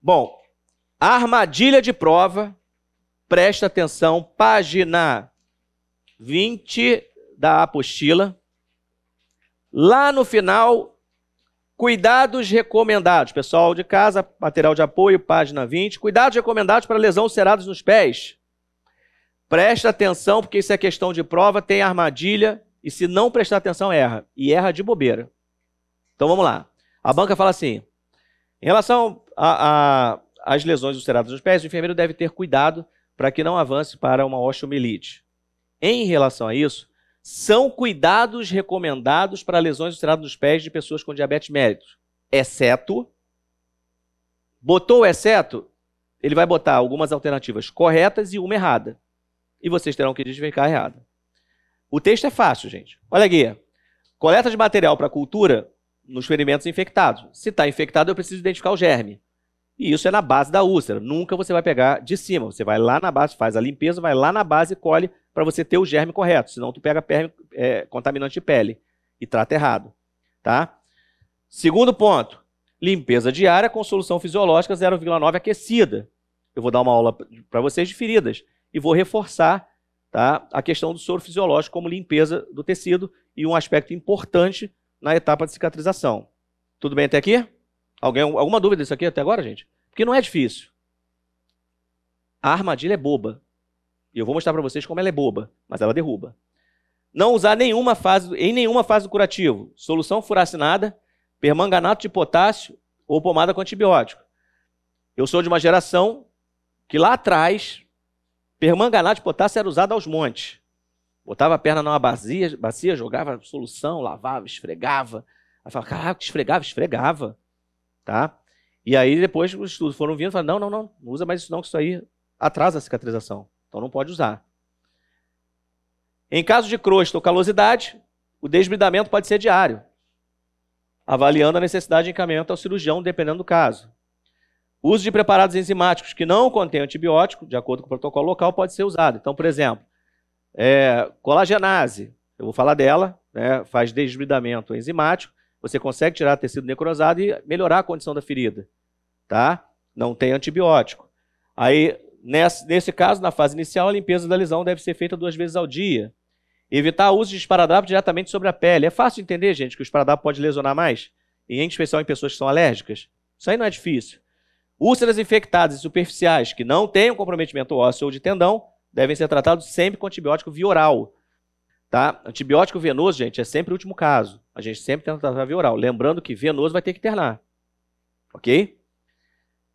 Bom, a armadilha de prova, presta atenção, página 20 da apostila. Lá no final, cuidados recomendados. Pessoal de casa, material de apoio, página 20. Cuidados recomendados para lesão cerados nos pés. Presta atenção, porque isso é questão de prova, tem armadilha e se não prestar atenção, erra. E erra de bobeira. Então vamos lá. A banca fala assim: em relação às lesões ulceradas nos pés, o enfermeiro deve ter cuidado para que não avance para uma osteomielite. Em relação a isso, são cuidados recomendados para lesões ulceradas nos pés de pessoas com diabetes mellitus, exceto botou exceto, ele vai botar algumas alternativas corretas e uma errada. E vocês terão que desvencar a errada. O texto é fácil, gente. Olha aqui. Coleta de material para cultura nos ferimentos infectados. Se está infectado, eu preciso identificar o germe. E isso é na base da úlcera. Nunca você vai pegar de cima. Você vai lá na base, faz a limpeza, vai lá na base e colhe para você ter o germe correto. Senão tu pega perme, é, contaminante de pele e trata errado. Tá? Segundo ponto. Limpeza diária com solução fisiológica 0,9 aquecida. Eu vou dar uma aula para vocês de feridas. E vou reforçar tá? a questão do soro fisiológico como limpeza do tecido e um aspecto importante na etapa de cicatrização. Tudo bem até aqui? Alguém, alguma dúvida disso aqui até agora, gente? Porque não é difícil. A armadilha é boba. E eu vou mostrar para vocês como ela é boba, mas ela derruba. Não usar nenhuma fase, em nenhuma fase do curativo, solução furacinada, permanganato de potássio ou pomada com antibiótico. Eu sou de uma geração que lá atrás Permanganato de potássio era usado aos montes. Botava a perna numa bacia, bacia jogava solução, lavava, esfregava. Aí falava, caraca, esfregava, esfregava. Tá? E aí depois os estudos foram vindo e falaram, não, não, não, não usa mais isso não, que isso aí atrasa a cicatrização. Então não pode usar. Em caso de crosta ou calosidade, o desbridamento pode ser diário, avaliando a necessidade de encaminhamento ao cirurgião, dependendo do caso. Uso de preparados enzimáticos que não contém antibiótico, de acordo com o protocolo local, pode ser usado. Então, por exemplo, é, colagenase, eu vou falar dela, né, faz desbridamento enzimático, você consegue tirar tecido necrosado e melhorar a condição da ferida. Tá? Não tem antibiótico. Aí, nesse, nesse caso, na fase inicial, a limpeza da lesão deve ser feita duas vezes ao dia. Evitar o uso de esparadrapo diretamente sobre a pele. É fácil entender, gente, que o esparadrapo pode lesionar mais, e em especial em pessoas que são alérgicas. Isso aí não é difícil. Úlceras infectadas e superficiais que não tenham comprometimento ósseo ou de tendão devem ser tratados sempre com antibiótico via oral. Tá? Antibiótico venoso, gente, é sempre o último caso. A gente sempre tenta tratar via oral. Lembrando que venoso vai ter que internar. Ok?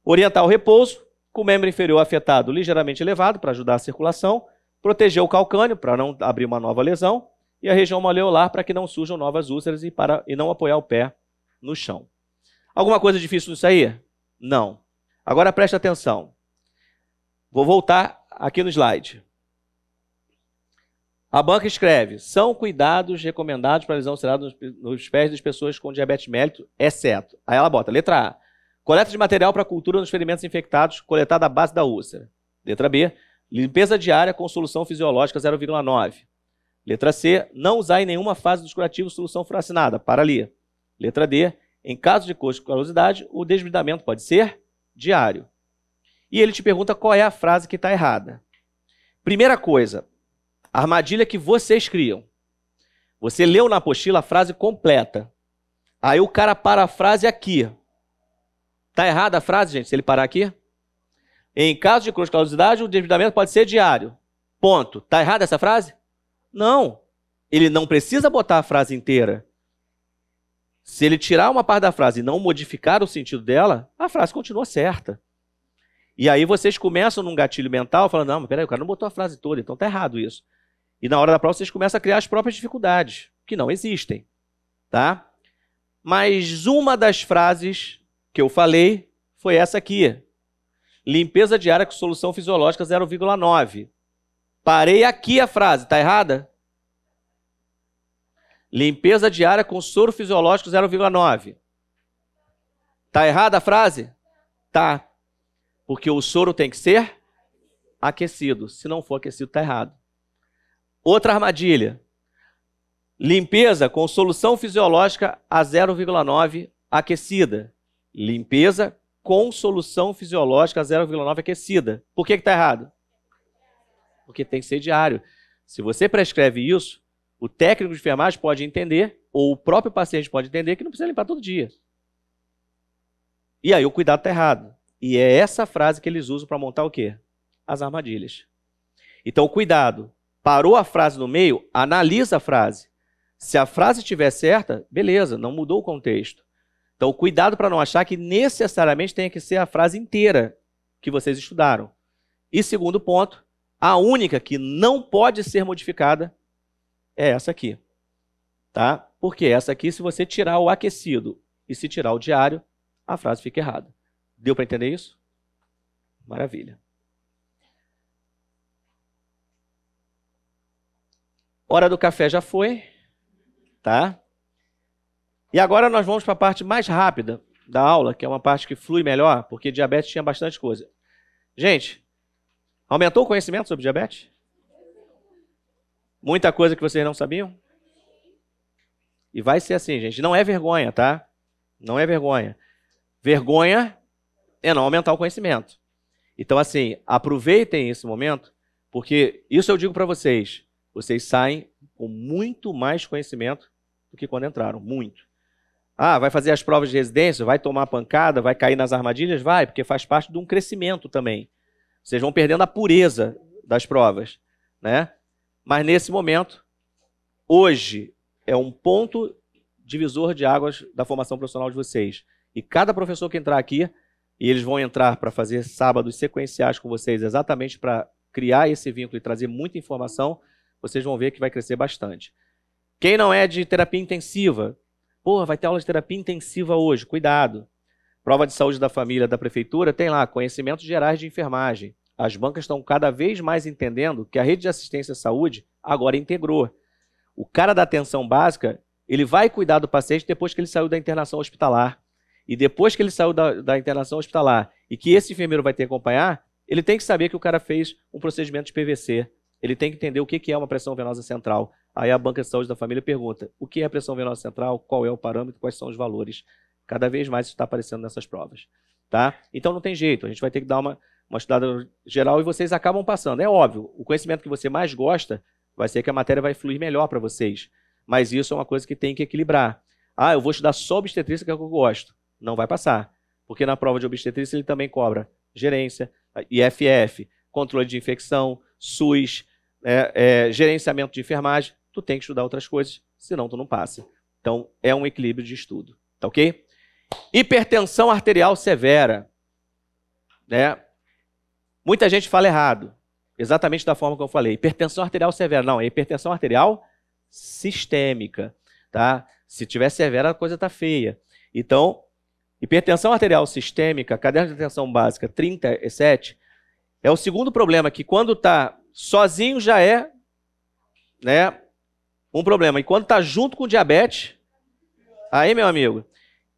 Orientar o repouso, com o membro inferior afetado ligeiramente elevado para ajudar a circulação, proteger o calcânio para não abrir uma nova lesão e a região maleolar para que não surjam novas úlceras e, para, e não apoiar o pé no chão. Alguma coisa difícil nisso aí? Não. Agora preste atenção. Vou voltar aqui no slide. A banca escreve: são cuidados recomendados para lesão ulcerada nos, nos pés das pessoas com diabetes mellitus, exceto. Aí ela bota: letra A. Coleta de material para cultura nos ferimentos infectados, coletada à base da úlcera. Letra B. Limpeza diária com solução fisiológica 0,9. Letra C. Não usar em nenhuma fase dos curativos solução fracinada. Para ali. Letra D. Em caso de coxicolosidade, o desbridamento pode ser diário. E ele te pergunta qual é a frase que está errada. Primeira coisa, armadilha que vocês criam. Você leu na apostila a frase completa. Aí o cara para a frase aqui. Está errada a frase, gente, se ele parar aqui? Em caso de croscausalidade, o endividamento pode ser diário. Ponto. Está errada essa frase? Não. Ele não precisa botar a frase inteira. Se ele tirar uma parte da frase e não modificar o sentido dela, a frase continua certa. E aí vocês começam num gatilho mental, falando, não, mas peraí, o cara não botou a frase toda, então tá errado isso. E na hora da prova vocês começam a criar as próprias dificuldades, que não existem, tá? Mas uma das frases que eu falei foi essa aqui. Limpeza diária com solução fisiológica 0,9. Parei aqui a frase, tá errada? Limpeza diária com soro fisiológico 0,9. Tá errada a frase? Tá. Porque o soro tem que ser aquecido. Se não for aquecido, tá errado. Outra armadilha. Limpeza com solução fisiológica a 0,9 aquecida. Limpeza com solução fisiológica a 0,9 aquecida. Por que está errado? Porque tem que ser diário. Se você prescreve isso, o técnico de enfermagem pode entender, ou o próprio paciente pode entender, que não precisa limpar todo dia. E aí o cuidado está errado. E é essa frase que eles usam para montar o quê? As armadilhas. Então, cuidado. Parou a frase no meio, analisa a frase. Se a frase estiver certa, beleza, não mudou o contexto. Então, cuidado para não achar que necessariamente tenha que ser a frase inteira que vocês estudaram. E segundo ponto, a única que não pode ser modificada é essa aqui. Tá? Porque essa aqui, se você tirar o aquecido e se tirar o diário, a frase fica errada. Deu para entender isso? Maravilha. Hora do café já foi, tá? E agora nós vamos para a parte mais rápida da aula, que é uma parte que flui melhor, porque diabetes tinha bastante coisa. Gente, aumentou o conhecimento sobre diabetes? Muita coisa que vocês não sabiam? E vai ser assim, gente. Não é vergonha, tá? Não é vergonha. Vergonha é não aumentar o conhecimento. Então, assim, aproveitem esse momento, porque isso eu digo para vocês. Vocês saem com muito mais conhecimento do que quando entraram. Muito. Ah, vai fazer as provas de residência, vai tomar pancada, vai cair nas armadilhas? Vai, porque faz parte de um crescimento também. Vocês vão perdendo a pureza das provas, né? Mas nesse momento, hoje é um ponto divisor de águas da formação profissional de vocês. E cada professor que entrar aqui, e eles vão entrar para fazer sábados sequenciais com vocês, exatamente para criar esse vínculo e trazer muita informação, vocês vão ver que vai crescer bastante. Quem não é de terapia intensiva, porra, vai ter aula de terapia intensiva hoje, cuidado. Prova de saúde da família da prefeitura tem lá conhecimentos gerais de enfermagem. As bancas estão cada vez mais entendendo que a rede de assistência à saúde agora integrou. O cara da atenção básica, ele vai cuidar do paciente depois que ele saiu da internação hospitalar. E depois que ele saiu da, da internação hospitalar e que esse enfermeiro vai ter que acompanhar, ele tem que saber que o cara fez um procedimento de PVC. Ele tem que entender o que é uma pressão venosa central. Aí a Banca de Saúde da Família pergunta: o que é pressão venosa central? Qual é o parâmetro? Quais são os valores? Cada vez mais isso está aparecendo nessas provas. Tá? Então não tem jeito, a gente vai ter que dar uma, uma estudada geral e vocês acabam passando. É óbvio, o conhecimento que você mais gosta vai ser que a matéria vai fluir melhor para vocês. Mas isso é uma coisa que tem que equilibrar. Ah, eu vou estudar só obstetrícia que é o que eu gosto. Não vai passar. Porque na prova de obstetrícia ele também cobra gerência, IFF, controle de infecção, SUS, é, é, gerenciamento de enfermagem. Tu tem que estudar outras coisas, senão tu não passa. Então é um equilíbrio de estudo. Tá ok? Hipertensão arterial severa. Né? Muita gente fala errado, exatamente da forma que eu falei. Hipertensão arterial severa. Não, é hipertensão arterial sistêmica. Tá? Se tiver severa, a coisa está feia. Então, hipertensão arterial sistêmica, caderno de atenção básica 37, é o segundo problema que quando está sozinho já é né, um problema. E quando está junto com diabetes, aí, meu amigo,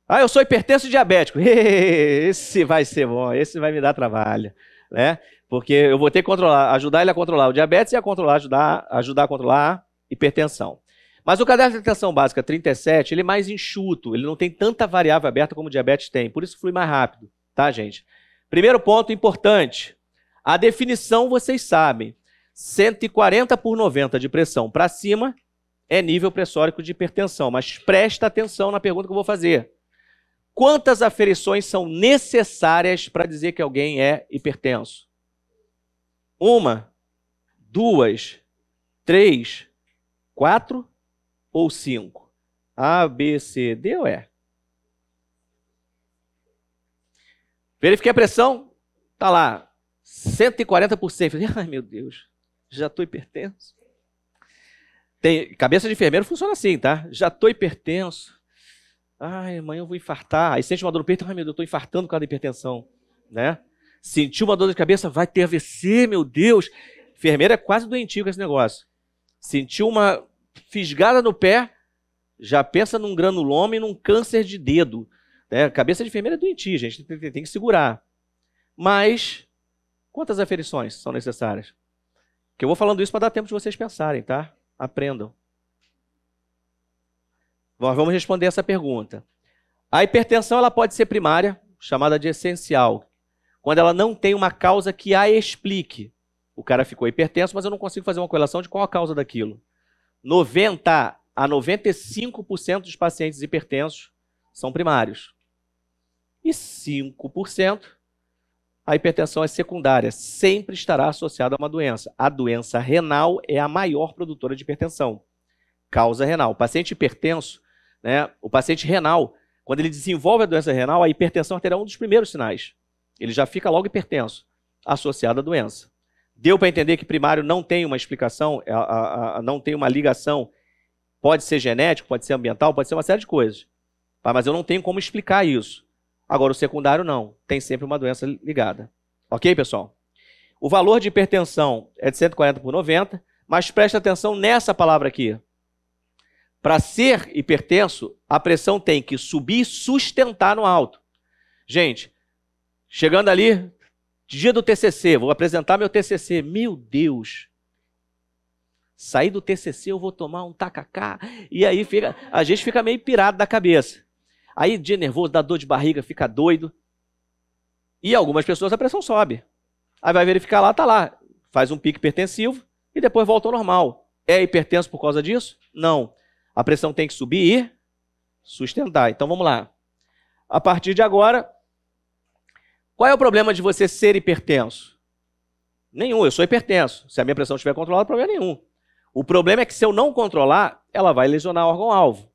ah, eu sou hipertenso diabético. Esse vai ser bom, esse vai me dar trabalho né? Porque eu vou ter que controlar, ajudar ele a controlar o diabetes e a controlar, ajudar, ajudar a controlar a hipertensão. Mas o caderno de atenção básica 37, ele é mais enxuto, ele não tem tanta variável aberta como o diabetes tem, por isso flui mais rápido, tá, gente? Primeiro ponto importante, a definição vocês sabem, 140 por 90 de pressão para cima é nível pressórico de hipertensão, mas presta atenção na pergunta que eu vou fazer. Quantas aferições são necessárias para dizer que alguém é hipertenso? Uma, duas, três, quatro ou cinco? A, B, C, D ou E? Verifiquei a pressão, tá lá, 140 por cento. ai meu Deus, já estou hipertenso. Tem, cabeça de enfermeiro funciona assim, tá? Já estou hipertenso. Ai, amanhã eu vou infartar. Aí sente uma dor no peito, ai meu Deus, eu estou infartando por causa da hipertensão. Né? Sentiu uma dor de cabeça, vai ter AVC, meu Deus. Enfermeira é quase doentio com esse negócio. Sentiu uma fisgada no pé, já pensa num granuloma e num câncer de dedo. Né? Cabeça de enfermeira é doentia, gente, tem, tem que segurar. Mas, quantas aferições são necessárias? Que eu vou falando isso para dar tempo de vocês pensarem, tá? Aprendam. Nós vamos responder essa pergunta. A hipertensão ela pode ser primária, chamada de essencial, quando ela não tem uma causa que a explique. O cara ficou hipertenso, mas eu não consigo fazer uma correlação de qual a causa daquilo. 90 a 95% dos pacientes hipertensos são primários. E 5% a hipertensão é secundária, sempre estará associada a uma doença. A doença renal é a maior produtora de hipertensão. Causa renal. O paciente hipertenso, né? O paciente renal, quando ele desenvolve a doença renal, a hipertensão arterial é um dos primeiros sinais. Ele já fica logo hipertenso, associado à doença. Deu para entender que primário não tem uma explicação, é, a, a, a, não tem uma ligação. Pode ser genético, pode ser ambiental, pode ser uma série de coisas. Mas eu não tenho como explicar isso. Agora, o secundário não. Tem sempre uma doença ligada. Ok, pessoal? O valor de hipertensão é de 140 por 90, mas preste atenção nessa palavra aqui. Para ser hipertenso, a pressão tem que subir e sustentar no alto. Gente, chegando ali, dia do TCC, vou apresentar meu TCC. Meu Deus! Saí do TCC, eu vou tomar um tacacá. E aí fica, a gente fica meio pirado da cabeça. Aí dia nervoso, dá dor de barriga, fica doido. E algumas pessoas a pressão sobe. Aí vai verificar lá, tá lá. Faz um pico hipertensivo e depois volta ao normal. É hipertenso por causa disso? Não. A pressão tem que subir e sustentar. Então vamos lá. A partir de agora, qual é o problema de você ser hipertenso? Nenhum, eu sou hipertenso. Se a minha pressão estiver controlada, problema nenhum. O problema é que se eu não controlar, ela vai lesionar o órgão-alvo.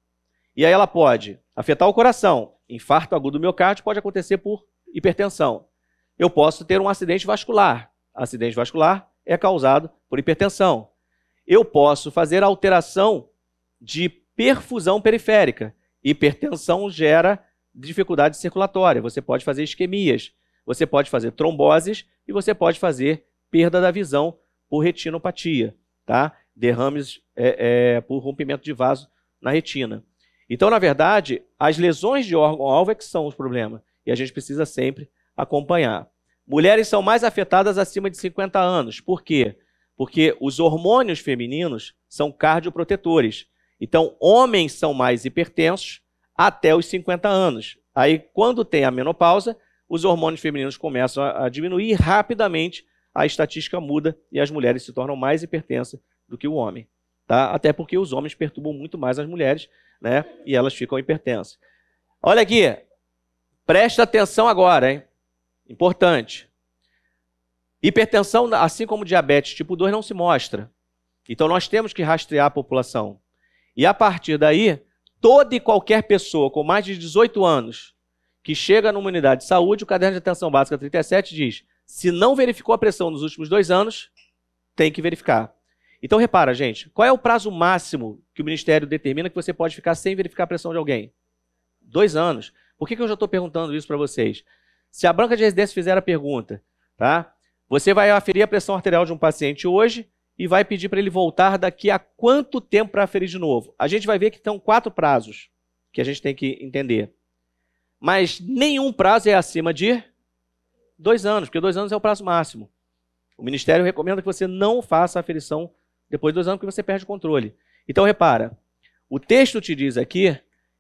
E aí ela pode afetar o coração. Infarto agudo do miocárdio pode acontecer por hipertensão. Eu posso ter um acidente vascular. Acidente vascular é causado por hipertensão. Eu posso fazer alteração de perfusão periférica. Hipertensão gera dificuldade circulatória. Você pode fazer isquemias, você pode fazer tromboses e você pode fazer perda da visão por retinopatia, tá? derrames é, é, por rompimento de vaso na retina. Então, na verdade, as lesões de órgão-alvo é que são os problemas e a gente precisa sempre acompanhar. Mulheres são mais afetadas acima de 50 anos. Por quê? Porque os hormônios femininos são cardioprotetores. Então, homens são mais hipertensos até os 50 anos. Aí, quando tem a menopausa, os hormônios femininos começam a, diminuir rapidamente a estatística muda e as mulheres se tornam mais hipertensas do que o homem. Tá? Até porque os homens perturbam muito mais as mulheres né? e elas ficam hipertensas. Olha aqui, presta atenção agora, hein? Importante. Hipertensão, assim como diabetes tipo 2, não se mostra. Então nós temos que rastrear a população. E a partir daí, toda e qualquer pessoa com mais de 18 anos que chega numa unidade de saúde, o caderno de atenção básica 37 diz: se não verificou a pressão nos últimos dois anos, tem que verificar. Então repara, gente, qual é o prazo máximo que o Ministério determina que você pode ficar sem verificar a pressão de alguém? Dois anos. Por que, que eu já estou perguntando isso para vocês? Se a banca de residência fizer a pergunta, tá? Você vai aferir a pressão arterial de um paciente hoje, e vai pedir para ele voltar daqui a quanto tempo para aferir de novo. A gente vai ver que estão quatro prazos que a gente tem que entender. Mas nenhum prazo é acima de dois anos, porque dois anos é o prazo máximo. O Ministério recomenda que você não faça a aferição depois de dois anos, porque você perde o controle. Então, repara, o texto te diz aqui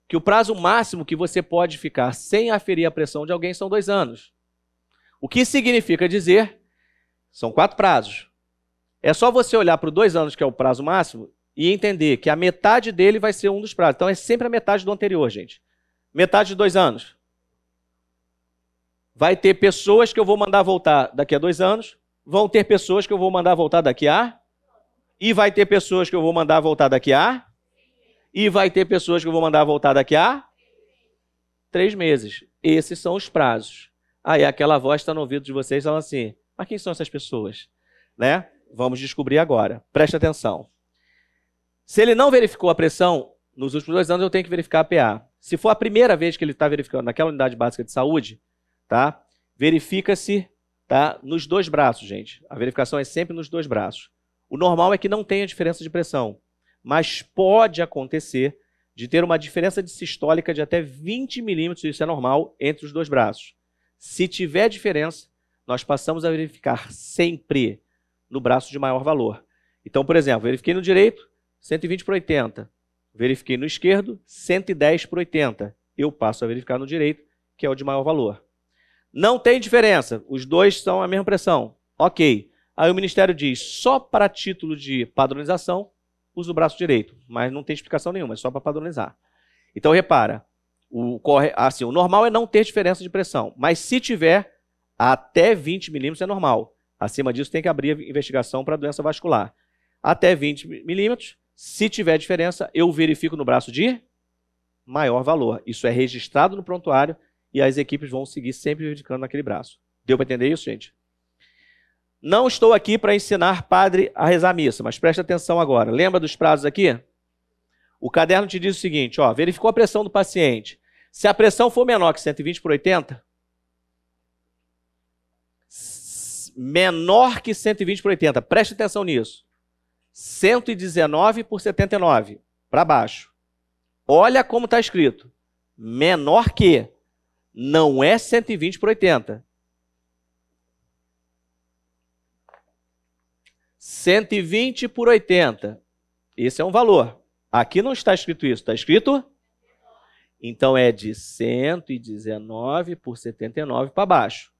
que o prazo máximo que você pode ficar sem aferir a pressão de alguém são dois anos. O que significa dizer, são quatro prazos, é só você olhar para os dois anos, que é o prazo máximo, e entender que a metade dele vai ser um dos prazos. Então é sempre a metade do anterior, gente. Metade de dois anos. Vai ter pessoas que eu vou mandar voltar daqui a dois anos, vão ter pessoas que eu vou mandar voltar daqui a. E vai ter pessoas que eu vou mandar voltar daqui a. E vai ter pessoas que eu vou mandar voltar daqui a. Três meses. Esses são os prazos. Aí aquela voz está no ouvido de vocês falando assim: mas quem são essas pessoas? Né? Vamos descobrir agora. Presta atenção. Se ele não verificou a pressão, nos últimos dois anos eu tenho que verificar a PA. Se for a primeira vez que ele está verificando naquela unidade básica de saúde, tá? verifica-se tá? nos dois braços, gente. A verificação é sempre nos dois braços. O normal é que não tenha diferença de pressão, mas pode acontecer de ter uma diferença de sistólica de até 20 milímetros, isso é normal, entre os dois braços. Se tiver diferença, nós passamos a verificar sempre no braço de maior valor. Então, por exemplo, verifiquei no direito, 120 por 80. Verifiquei no esquerdo, 110 por 80. Eu passo a verificar no direito, que é o de maior valor. Não tem diferença, os dois são a mesma pressão. Ok. Aí o Ministério diz, só para título de padronização, usa o braço direito. Mas não tem explicação nenhuma, é só para padronizar. Então, repara, o, corre, assim, o normal é não ter diferença de pressão. Mas se tiver, até 20 milímetros é normal. Acima disso, tem que abrir investigação para doença vascular. Até 20 milímetros, se tiver diferença, eu verifico no braço de maior valor. Isso é registrado no prontuário e as equipes vão seguir sempre verificando naquele braço. Deu para entender isso, gente? Não estou aqui para ensinar padre a rezar missa, mas preste atenção agora. Lembra dos prazos aqui? O caderno te diz o seguinte, ó, verificou a pressão do paciente. Se a pressão for menor que 120 por 80, menor que 120 por 80. Preste atenção nisso. 119 por 79, para baixo. Olha como está escrito. Menor que. Não é 120 por 80. 120 por 80. Esse é um valor. Aqui não está escrito isso, está escrito? Então é de 119 por 79 para baixo.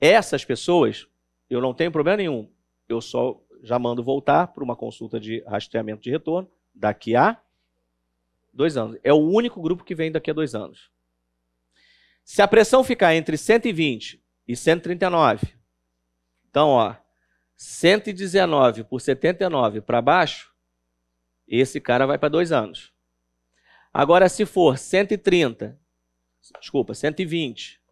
Essas pessoas eu não tenho problema nenhum. Eu só já mando voltar para uma consulta de rastreamento de retorno daqui a dois anos. É o único grupo que vem daqui a dois anos. Se a pressão ficar entre 120 e 139, então, ó, 119 por 79 para baixo, esse cara vai para dois anos. Agora, se for 130, desculpa, 120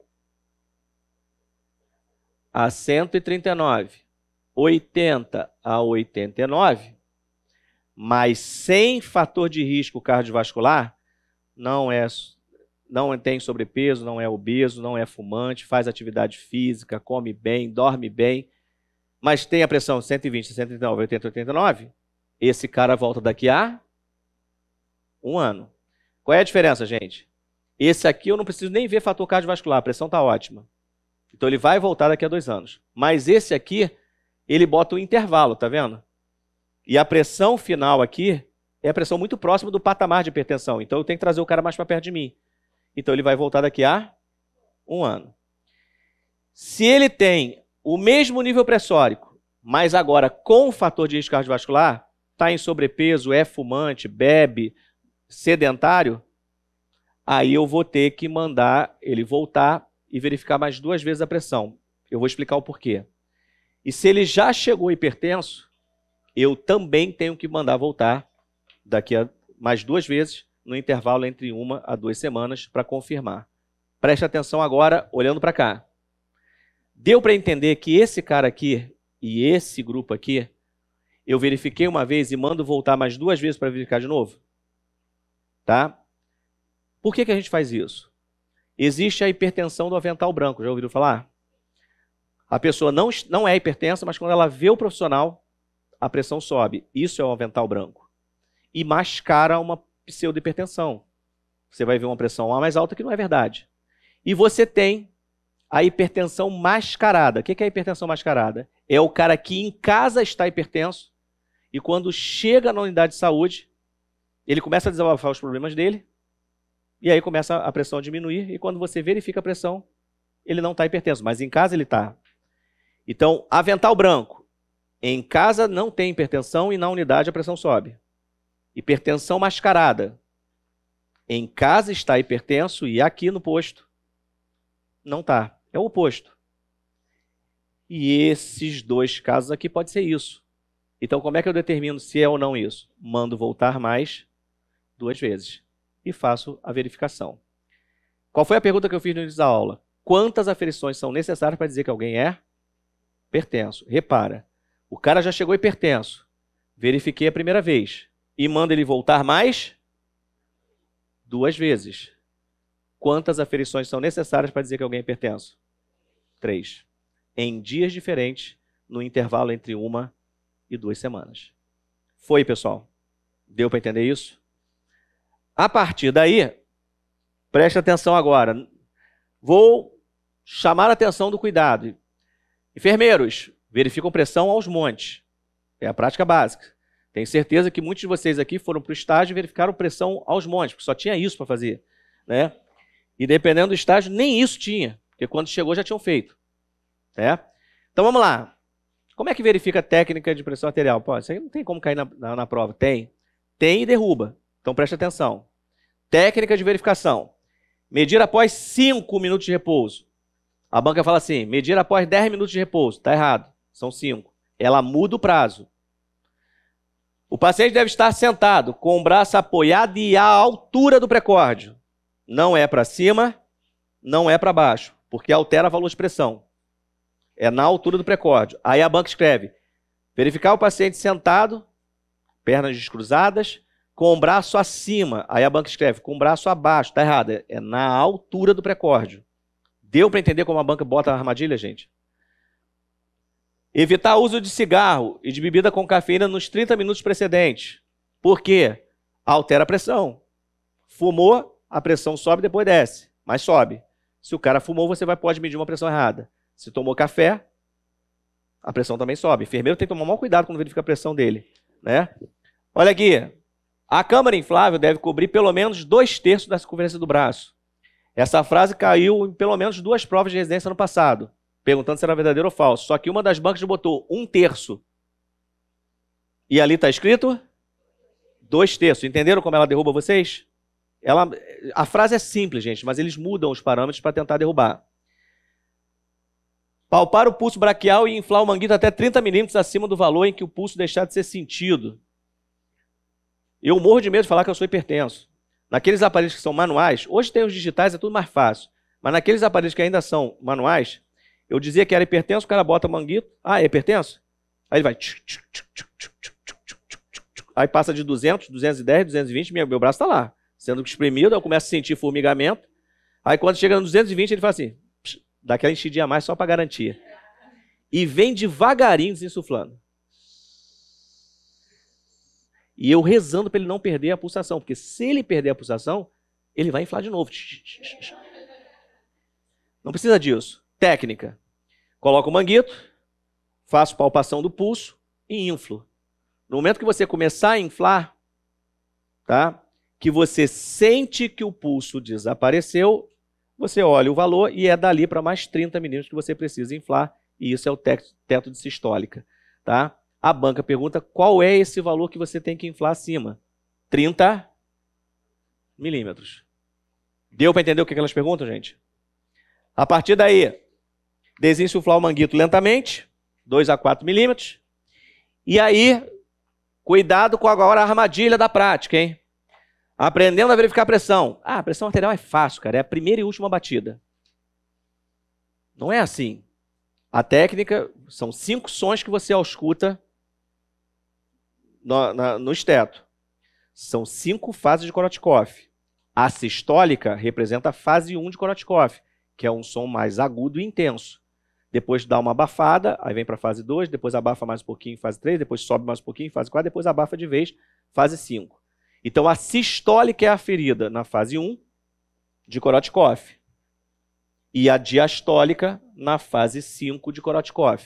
a 139, 80 a 89, mas sem fator de risco cardiovascular, não é não tem sobrepeso, não é obeso, não é fumante, faz atividade física, come bem, dorme bem, mas tem a pressão 120, 139, 80, 89, esse cara volta daqui a um ano. Qual é a diferença, gente? Esse aqui eu não preciso nem ver fator cardiovascular, a pressão está ótima. Então ele vai voltar daqui a dois anos. Mas esse aqui, ele bota um intervalo, tá vendo? E a pressão final aqui é a pressão muito próxima do patamar de hipertensão. Então eu tenho que trazer o cara mais para perto de mim. Então ele vai voltar daqui a um ano. Se ele tem o mesmo nível pressórico, mas agora com o fator de risco cardiovascular, está em sobrepeso, é fumante, bebe, sedentário, aí eu vou ter que mandar ele voltar e verificar mais duas vezes a pressão. Eu vou explicar o porquê. E se ele já chegou hipertenso, eu também tenho que mandar voltar daqui a mais duas vezes, no intervalo entre uma a duas semanas, para confirmar. Preste atenção agora, olhando para cá. Deu para entender que esse cara aqui e esse grupo aqui, eu verifiquei uma vez e mando voltar mais duas vezes para verificar de novo? Tá? Por que, que a gente faz isso? Existe a hipertensão do avental branco, já ouviram falar? A pessoa não, não é hipertensa, mas quando ela vê o profissional, a pressão sobe. Isso é o avental branco. E mascara uma pseudo-hipertensão. Você vai ver uma pressão A mais alta que não é verdade. E você tem a hipertensão mascarada. O que é a hipertensão mascarada? É o cara que em casa está hipertenso e quando chega na unidade de saúde, ele começa a desabafar os problemas dele e aí começa a pressão a diminuir, e quando você verifica a pressão, ele não está hipertenso, mas em casa ele está. Então, avental branco. Em casa não tem hipertensão e na unidade a pressão sobe. Hipertensão mascarada. Em casa está hipertenso e aqui no posto não está. É o oposto. E esses dois casos aqui pode ser isso. Então, como é que eu determino se é ou não isso? Mando voltar mais duas vezes e faço a verificação. Qual foi a pergunta que eu fiz no início da aula? Quantas aferições são necessárias para dizer que alguém é hipertenso? Repara, o cara já chegou hipertenso. Verifiquei a primeira vez. E manda ele voltar mais duas vezes. Quantas aferições são necessárias para dizer que alguém é hipertenso? Três. Em dias diferentes, no intervalo entre uma e duas semanas. Foi, pessoal? Deu para entender isso? A partir daí, preste atenção agora. Vou chamar a atenção do cuidado. Enfermeiros, verificam pressão aos montes. É a prática básica. Tenho certeza que muitos de vocês aqui foram para o estágio e verificaram pressão aos montes, porque só tinha isso para fazer. Né? E dependendo do estágio, nem isso tinha, porque quando chegou já tinham feito. Né? Então vamos lá. Como é que verifica a técnica de pressão arterial? Pô, isso aí não tem como cair na, na, na prova. Tem. Tem e derruba. Então preste atenção. Técnica de verificação. Medir após 5 minutos de repouso. A banca fala assim: medir após 10 minutos de repouso. Está errado. São 5. Ela muda o prazo. O paciente deve estar sentado, com o braço apoiado e à altura do precórdio. Não é para cima, não é para baixo, porque altera o valor de pressão. É na altura do precórdio. Aí a banca escreve: verificar o paciente sentado, pernas descruzadas, com o braço acima. Aí a banca escreve com o braço abaixo. Tá errado. É na altura do precórdio. Deu para entender como a banca bota a armadilha, gente? Evitar uso de cigarro e de bebida com cafeína nos 30 minutos precedentes. Por quê? Altera a pressão. Fumou, a pressão sobe, depois desce. Mas sobe. Se o cara fumou, você vai, pode medir uma pressão errada. Se tomou café, a pressão também sobe. O enfermeiro tem que tomar maior cuidado quando verifica a pressão dele. Né? Olha aqui, a câmara inflável deve cobrir pelo menos dois terços da circunferência do braço. Essa frase caiu em pelo menos duas provas de residência no passado, perguntando se era verdadeiro ou falso. Só que uma das bancas botou um terço. E ali está escrito dois terços. Entenderam como ela derruba vocês? Ela, a frase é simples, gente, mas eles mudam os parâmetros para tentar derrubar. Palpar o pulso braquial e inflar o manguito até 30 milímetros acima do valor em que o pulso deixar de ser sentido. Eu morro de medo de falar que eu sou hipertenso. Naqueles aparelhos que são manuais, hoje tem os digitais, é tudo mais fácil. Mas naqueles aparelhos que ainda são manuais, eu dizia que era hipertenso, o cara bota manguito. Ah, é hipertenso? Aí ele vai. Aí passa de 200, 210, 220, meu, braço está lá. Sendo espremido, eu começo a sentir formigamento. Aí quando chega no 220, ele fala assim: dá aquela enchidinha a mais só para garantir. E vem devagarinho desinsuflando. E eu rezando para ele não perder a pulsação, porque se ele perder a pulsação, ele vai inflar de novo. Não precisa disso. Técnica. Coloco o manguito, faço palpação do pulso e inflo. No momento que você começar a inflar, tá? Que você sente que o pulso desapareceu, você olha o valor e é dali para mais 30 minutos que você precisa inflar, e isso é o teto de sistólica, tá? A banca pergunta qual é esse valor que você tem que inflar acima. 30 milímetros. Deu para entender o que, é que elas perguntam, gente? A partir daí, desinsuflar o manguito lentamente, 2 a 4 milímetros. E aí, cuidado com agora a armadilha da prática, hein? Aprendendo a verificar a pressão. Ah, a pressão arterial é fácil, cara. É a primeira e última batida. Não é assim. A técnica são cinco sons que você ausculta no, na, no esteto. São cinco fases de Korotkov. A sistólica representa a fase 1 de Korotkov, que é um som mais agudo e intenso. Depois dá uma abafada, aí vem para a fase 2, depois abafa mais um pouquinho, fase 3, depois sobe mais um pouquinho, fase 4, depois abafa de vez, fase 5. Então a sistólica é a ferida na fase 1 de Korotkov e a diastólica na fase 5 de Korotkov.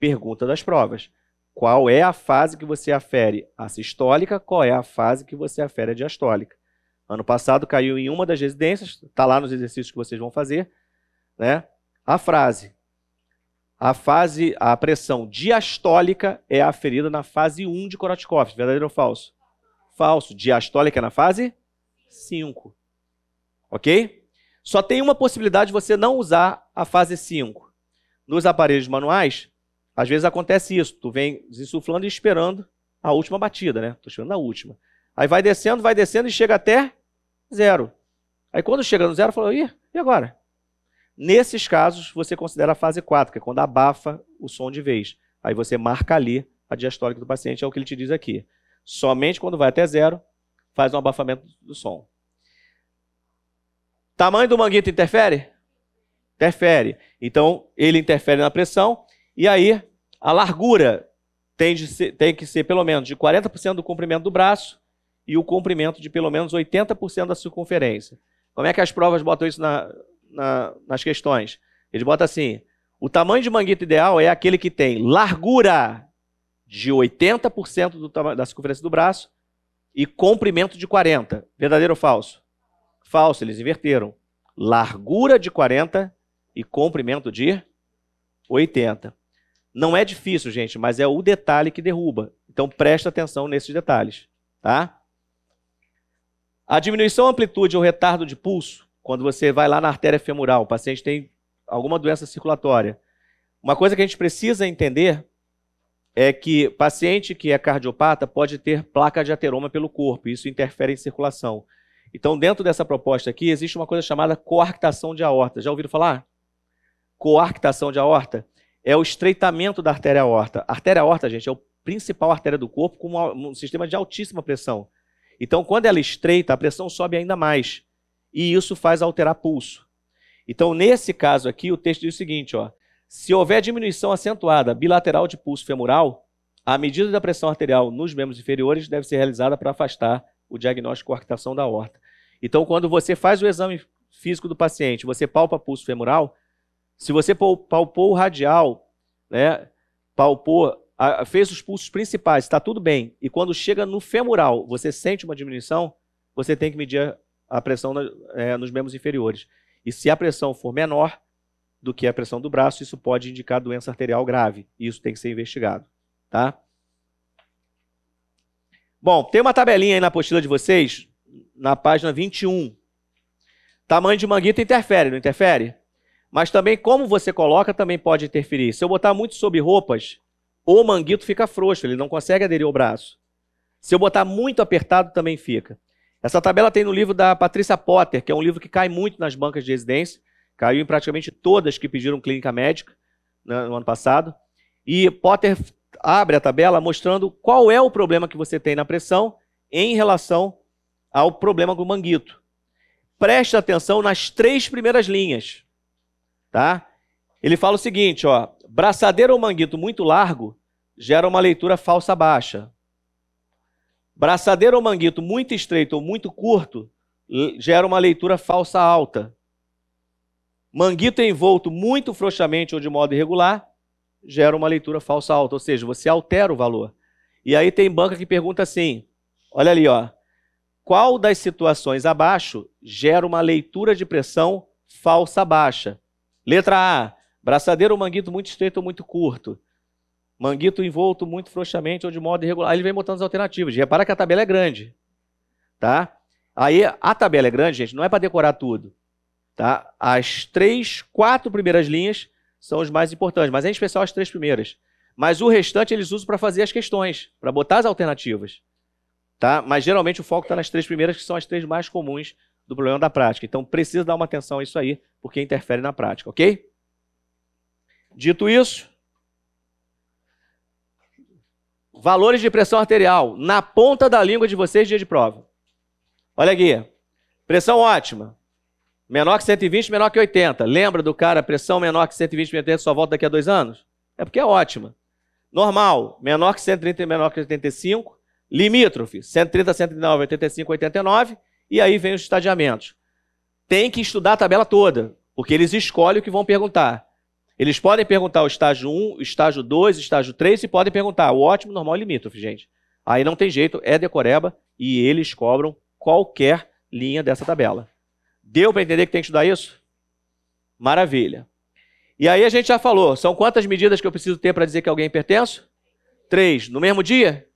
Pergunta das provas. Qual é a fase que você afere a sistólica, qual é a fase que você afere a diastólica. Ano passado caiu em uma das residências, está lá nos exercícios que vocês vão fazer, né? A frase. A fase, a pressão diastólica é aferida na fase 1 de Korotkov, verdadeiro ou falso? Falso. Diastólica é na fase 5. OK? Só tem uma possibilidade de você não usar a fase 5. Nos aparelhos manuais, às vezes acontece isso, tu vem insuflando e esperando a última batida, né? Tô esperando a última. Aí vai descendo, vai descendo e chega até zero. Aí quando chega no zero, fala, Ih, e agora? Nesses casos, você considera a fase 4, que é quando abafa o som de vez. Aí você marca ali a diastólica do paciente, é o que ele te diz aqui. Somente quando vai até zero, faz um abafamento do som. Tamanho do manguito interfere? Interfere. Então, ele interfere na pressão, e aí, a largura tem, ser, tem que ser pelo menos de 40% do comprimento do braço e o comprimento de pelo menos 80% da circunferência. Como é que as provas botam isso na, na, nas questões? Eles botam assim: o tamanho de manguito ideal é aquele que tem largura de 80% do, da circunferência do braço e comprimento de 40. Verdadeiro ou falso? Falso, eles inverteram. Largura de 40 e comprimento de 80. Não é difícil, gente, mas é o detalhe que derruba. Então presta atenção nesses detalhes, tá? A diminuição amplitude ou retardo de pulso, quando você vai lá na artéria femoral, o paciente tem alguma doença circulatória. Uma coisa que a gente precisa entender é que paciente que é cardiopata pode ter placa de ateroma pelo corpo, isso interfere em circulação. Então, dentro dessa proposta aqui, existe uma coisa chamada coarctação de aorta. Já ouviram falar? Coarctação de aorta é o estreitamento da artéria aorta. A artéria aorta, gente, é o principal artéria do corpo com um sistema de altíssima pressão. Então, quando ela estreita, a pressão sobe ainda mais. E isso faz alterar pulso. Então, nesse caso aqui, o texto diz o seguinte, ó: se houver diminuição acentuada bilateral de pulso femoral, a medida da pressão arterial nos membros inferiores deve ser realizada para afastar o diagnóstico de coarctação da aorta. Então, quando você faz o exame físico do paciente, você palpa pulso femoral, se você palpou o radial, né, palpou, fez os pulsos principais, está tudo bem. E quando chega no femoral, você sente uma diminuição, você tem que medir a pressão é, nos membros inferiores. E se a pressão for menor do que a pressão do braço, isso pode indicar doença arterial grave. E isso tem que ser investigado, tá? Bom, tem uma tabelinha aí na apostila de vocês, na página 21. Tamanho de manguito interfere, não interfere? Mas também como você coloca também pode interferir. Se eu botar muito sobre roupas, o manguito fica frouxo, ele não consegue aderir ao braço. Se eu botar muito apertado, também fica. Essa tabela tem no livro da Patrícia Potter, que é um livro que cai muito nas bancas de residência. Caiu em praticamente todas que pediram clínica médica né, no ano passado. E Potter abre a tabela mostrando qual é o problema que você tem na pressão em relação ao problema do manguito. Preste atenção nas três primeiras linhas tá? Ele fala o seguinte, ó, braçadeira ou manguito muito largo gera uma leitura falsa baixa. Braçadeira ou manguito muito estreito ou muito curto gera uma leitura falsa alta. Manguito envolto muito frouxamente ou de modo irregular gera uma leitura falsa alta, ou seja, você altera o valor. E aí tem banca que pergunta assim: olha ali, ó, qual das situações abaixo gera uma leitura de pressão falsa baixa? Letra A. Braçadeira ou manguito muito estreito ou muito curto. Manguito envolto muito frouxamente ou de modo irregular. Aí ele vem botando as alternativas. Repara que a tabela é grande. Tá? Aí a tabela é grande, gente, não é para decorar tudo. Tá? As três, quatro primeiras linhas são os mais importantes, mas é em especial as três primeiras. Mas o restante eles usam para fazer as questões, para botar as alternativas. Tá? Mas geralmente o foco está nas três primeiras, que são as três mais comuns do problema da prática. Então precisa dar uma atenção a isso aí, porque interfere na prática, ok? Dito isso, valores de pressão arterial na ponta da língua de vocês dia de prova. Olha aqui, pressão ótima, menor que 120, menor que 80. Lembra do cara, pressão menor que 120, 80, só volta daqui a dois anos? É porque é ótima. Normal, menor que 130, menor que 85. Limítrofe, 130, 139, 85, 89 e aí vem os estadiamentos. Tem que estudar a tabela toda, porque eles escolhem o que vão perguntar. Eles podem perguntar o estágio 1, o estágio 2, o estágio 3 e podem perguntar o ótimo, normal e limítrofe, gente. Aí não tem jeito, é decoreba e eles cobram qualquer linha dessa tabela. Deu para entender que tem que estudar isso? Maravilha. E aí a gente já falou, são quantas medidas que eu preciso ter para dizer que alguém é pertence? Três. No mesmo dia?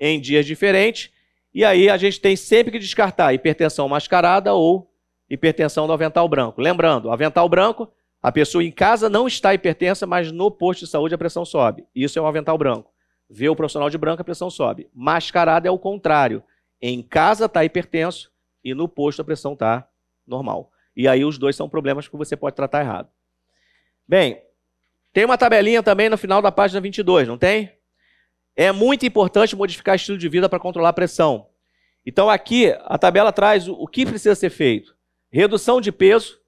Em dias diferentes. E aí a gente tem sempre que descartar hipertensão mascarada ou hipertensão do avental branco. Lembrando, avental branco, a pessoa em casa não está hipertensa, mas no posto de saúde a pressão sobe. Isso é um avental branco. Vê o profissional de branco, a pressão sobe. Mascarada é o contrário. Em casa está hipertenso e no posto a pressão está normal. E aí os dois são problemas que você pode tratar errado. Bem, tem uma tabelinha também no final da página 22, não tem? É muito importante modificar estilo de vida para controlar a pressão. Então aqui a tabela traz o que precisa ser feito. Redução de peso,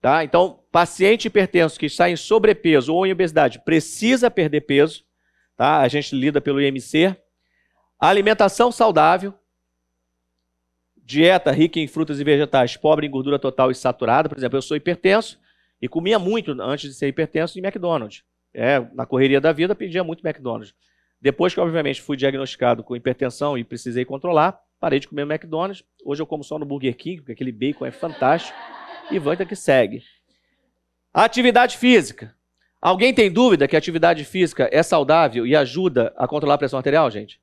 tá? Então, paciente hipertenso que está em sobrepeso ou em obesidade precisa perder peso, tá? A gente lida pelo IMC. Alimentação saudável, dieta rica em frutas e vegetais, pobre em gordura total e saturada. Por exemplo, eu sou hipertenso e comia muito antes de ser hipertenso em McDonald's. É, na correria da vida pedia muito McDonald's. Depois que, obviamente, fui diagnosticado com hipertensão e precisei controlar, parei de comer McDonald's. Hoje eu como só no Burger King, porque aquele bacon é fantástico. E volta que segue. Atividade física. Alguém tem dúvida que a atividade física é saudável e ajuda a controlar a pressão arterial, gente?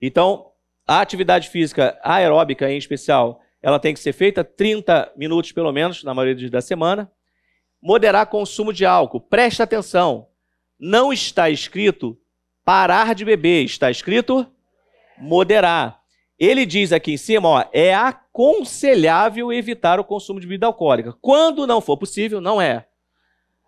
Então, a atividade física aeróbica, em especial, ela tem que ser feita 30 minutos, pelo menos, na maioria da semana. Moderar consumo de álcool. Presta atenção. Não está escrito Parar de beber, está escrito? Moderar. Ele diz aqui em cima, ó, é aconselhável evitar o consumo de bebida alcoólica. Quando não for possível, não é.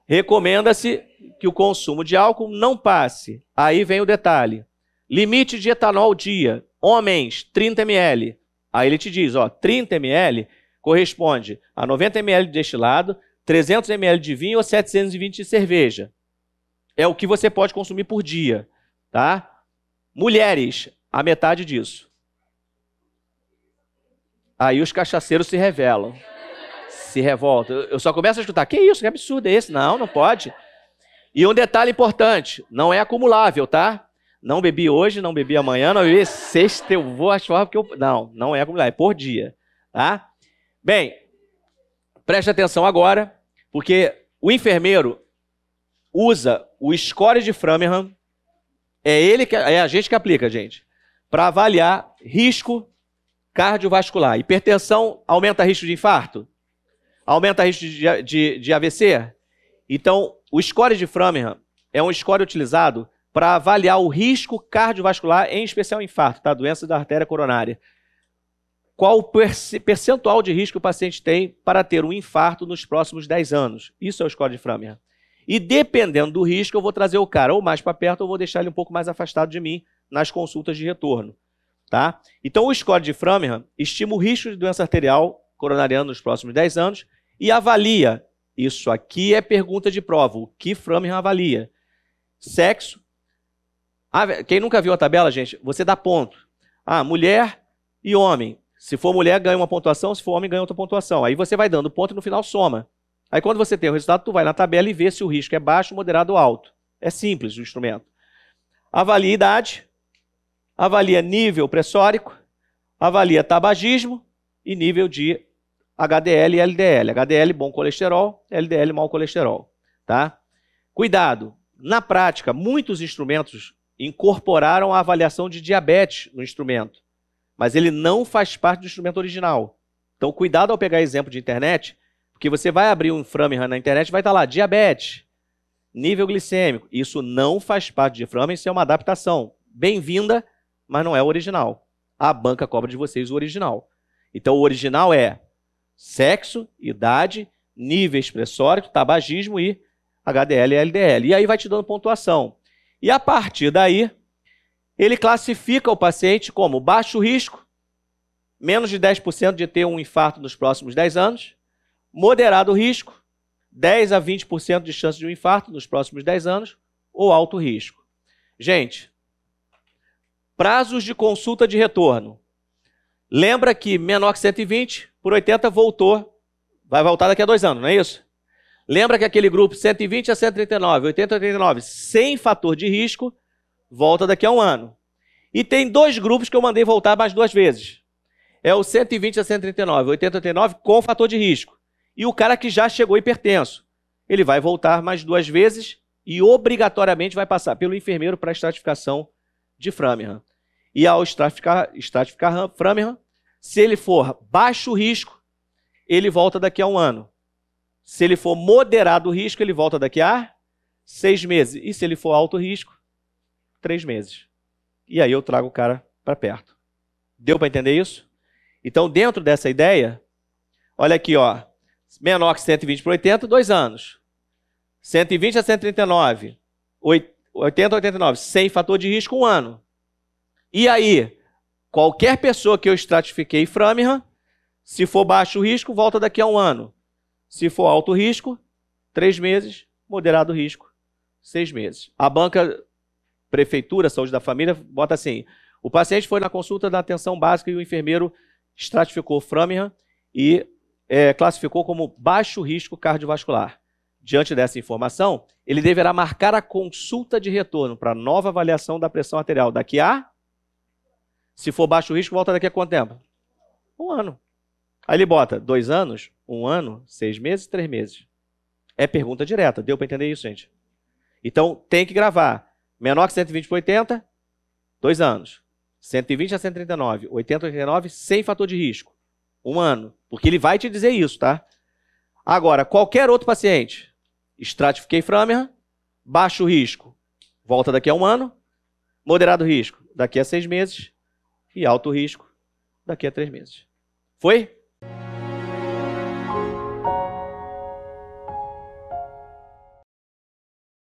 Recomenda-se que o consumo de álcool não passe. Aí vem o detalhe. Limite de etanol dia, homens, 30 ml. Aí ele te diz, ó, 30 ml corresponde a 90 ml de destilado, 300 ml de vinho ou 720 de cerveja. É o que você pode consumir por dia. Tá? Mulheres, a metade disso. Aí os cachaceiros se revelam. Se revoltam. Eu só começo a escutar: que isso, que absurdo é esse? Não, não pode. E um detalhe importante: não é acumulável, tá? Não bebi hoje, não bebi amanhã, não bebi sexta, eu vou achar porque eu. Não, não é acumulável, é por dia, tá? Bem, preste atenção agora, porque o enfermeiro usa o score de Framingham é ele que é a gente que aplica, gente, para avaliar risco cardiovascular. Hipertensão aumenta risco de infarto? Aumenta risco de, de, de AVC? Então, o score de Framingham é um score utilizado para avaliar o risco cardiovascular, em especial infarto, tá? doença da artéria coronária. Qual o percentual de risco o paciente tem para ter um infarto nos próximos 10 anos? Isso é o score de Framingham. E dependendo do risco, eu vou trazer o cara ou mais para perto ou vou deixar ele um pouco mais afastado de mim nas consultas de retorno. Tá? Então, o score de Framingham estima o risco de doença arterial coronariana nos próximos 10 anos e avalia. Isso aqui é pergunta de prova. O que Framingham avalia? Sexo. Ah, quem nunca viu a tabela, gente, você dá ponto. Ah, mulher e homem. Se for mulher, ganha uma pontuação, se for homem, ganha outra pontuação. Aí você vai dando ponto e no final soma. Aí quando você tem o resultado, tu vai na tabela e vê se o risco é baixo, moderado ou alto. É simples o instrumento. Avalia idade, avalia nível pressórico, avalia tabagismo e nível de HDL e LDL. HDL bom colesterol, LDL mau colesterol, tá? Cuidado. Na prática, muitos instrumentos incorporaram a avaliação de diabetes no instrumento, mas ele não faz parte do instrumento original. Então, cuidado ao pegar exemplo de internet porque você vai abrir um Framingham na internet vai estar tá lá, diabetes, nível glicêmico. Isso não faz parte de Framingham, isso é uma adaptação. Bem-vinda, mas não é o original. A banca cobra de vocês o original. Então, o original é sexo, idade, nível expressório, tabagismo e HDL e LDL. E aí vai te dando pontuação. E a partir daí, ele classifica o paciente como baixo risco, menos de 10% de ter um infarto nos próximos 10 anos, moderado risco, 10 a 20% de chance de um infarto nos próximos 10 anos, ou alto risco. Gente, prazos de consulta de retorno. Lembra que menor que 120 por 80 voltou, vai voltar daqui a dois anos, não é isso? Lembra que aquele grupo 120 a 139, 80 a 89, sem fator de risco, volta daqui a um ano. E tem dois grupos que eu mandei voltar mais duas vezes. É o 120 a 139, 80 a 89 com fator de risco e o cara que já chegou hipertenso. Ele vai voltar mais duas vezes e obrigatoriamente vai passar pelo enfermeiro para estratificação de Framingham. E ao estratificar, estratificar Framingham, se ele for baixo risco, ele volta daqui a um ano. Se ele for moderado risco, ele volta daqui a seis meses. E se ele for alto risco, três meses. E aí eu trago o cara para perto. Deu para entender isso? Então, dentro dessa ideia, olha aqui, ó menor que 120 para 80, dois anos. 120 a 139, 80 a 89, sem fator de risco, um ano. E aí, qualquer pessoa que eu estratifiquei Framingham, se for baixo risco, volta daqui a um ano. Se for alto risco, três meses. Moderado risco, seis meses. A banca Prefeitura, Saúde da Família, bota assim: o paciente foi na consulta da atenção básica e o enfermeiro estratificou Framingham e é, classificou como baixo risco cardiovascular. Diante dessa informação, ele deverá marcar a consulta de retorno para nova avaliação da pressão arterial daqui a. Se for baixo risco, volta daqui a quanto tempo? Um ano. Aí ele bota dois anos, um ano, seis meses, três meses. É pergunta direta. Deu para entender isso, gente? Então tem que gravar. Menor que 120 por 80, dois anos. 120 a 139, 80 a 89, sem fator de risco. Um ano. Porque ele vai te dizer isso, tá? Agora, qualquer outro paciente, estratifiquei Framer, baixo risco, volta daqui a um ano, moderado risco, daqui a seis meses, e alto risco, daqui a três meses. Foi?